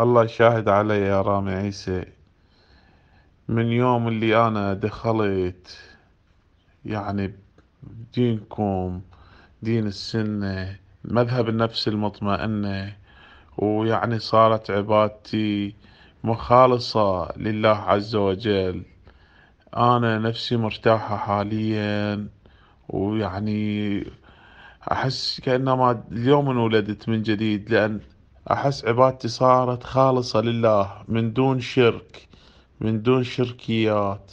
الله شاهد علي يا رامي عيسى من يوم اللي أنا دخلت يعني دينكم دين السنة مذهب النفس المطمئنة ويعني صارت عبادتي مخالصة لله عز وجل أنا نفسي مرتاحة حاليا ويعني أحس كأنما اليوم انولدت من جديد لأن أحس عبادتي صارت خالصة لله من دون شرك من دون شركيات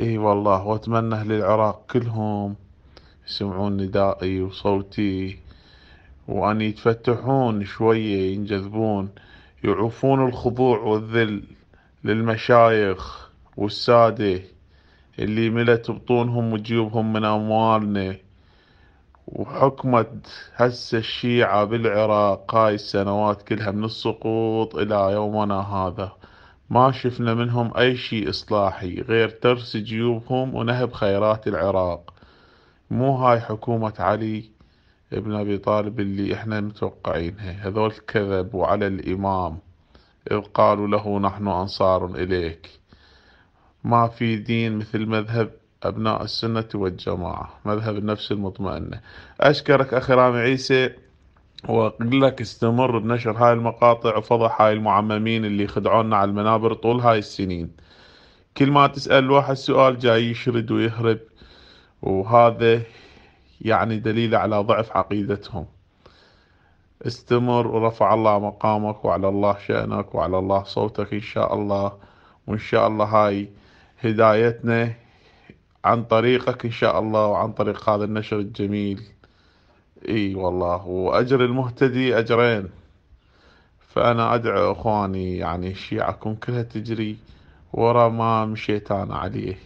اي والله واتمنى اهل العراق كلهم يسمعون ندائي وصوتي وان يتفتحون شوية ينجذبون يعوفون الخضوع والذل للمشايخ والسادة اللي ملت بطونهم وجيوبهم من أموالنا وحكمت هسه الشيعة بالعراق هاي السنوات كلها من السقوط إلى يومنا هذا ما شفنا منهم أي شيء إصلاحي غير ترس جيوبهم ونهب خيرات العراق مو هاي حكومة علي ابن أبي طالب اللي احنا متوقعينها هذول كذبوا على الإمام إذ قالوا له نحن أنصار إليك ما في دين مثل مذهب أبناء السنة والجماعة مذهب النفس المطمئنة أشكرك أخي رامي عيسى وأقول لك استمر بنشر هاي المقاطع وفضح هاي المعممين اللي خدعونا على المنابر طول هاي السنين كل ما تسأل واحد سؤال جاي يشرد ويهرب وهذا يعني دليل على ضعف عقيدتهم استمر ورفع الله مقامك وعلى الله شأنك وعلى الله صوتك إن شاء الله وإن شاء الله هاي هدايتنا عن طريقك إن شاء الله وعن طريق هذا النشر الجميل اي والله وأجر المهتدي أجرين فأنا أدعو أخواني يعني شيعكم كلها تجري ورا ما مشيت أنا عليه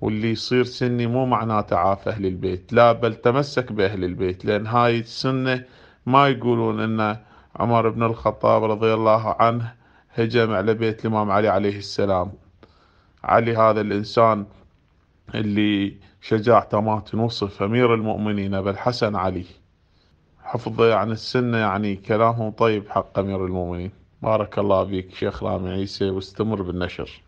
واللي يصير سني مو معناته عاف أهل البيت لا بل تمسك بأهل البيت لأن هاي السنة ما يقولون أن عمر بن الخطاب رضي الله عنه هجم على بيت الإمام علي عليه السلام علي هذا الإنسان اللي شجاعته ما تنوصف أمير المؤمنين أبا الحسن علي حفظه عن يعني السنة يعني كلامه طيب حق أمير المؤمنين بارك الله فيك شيخ رامي عيسى واستمر بالنشر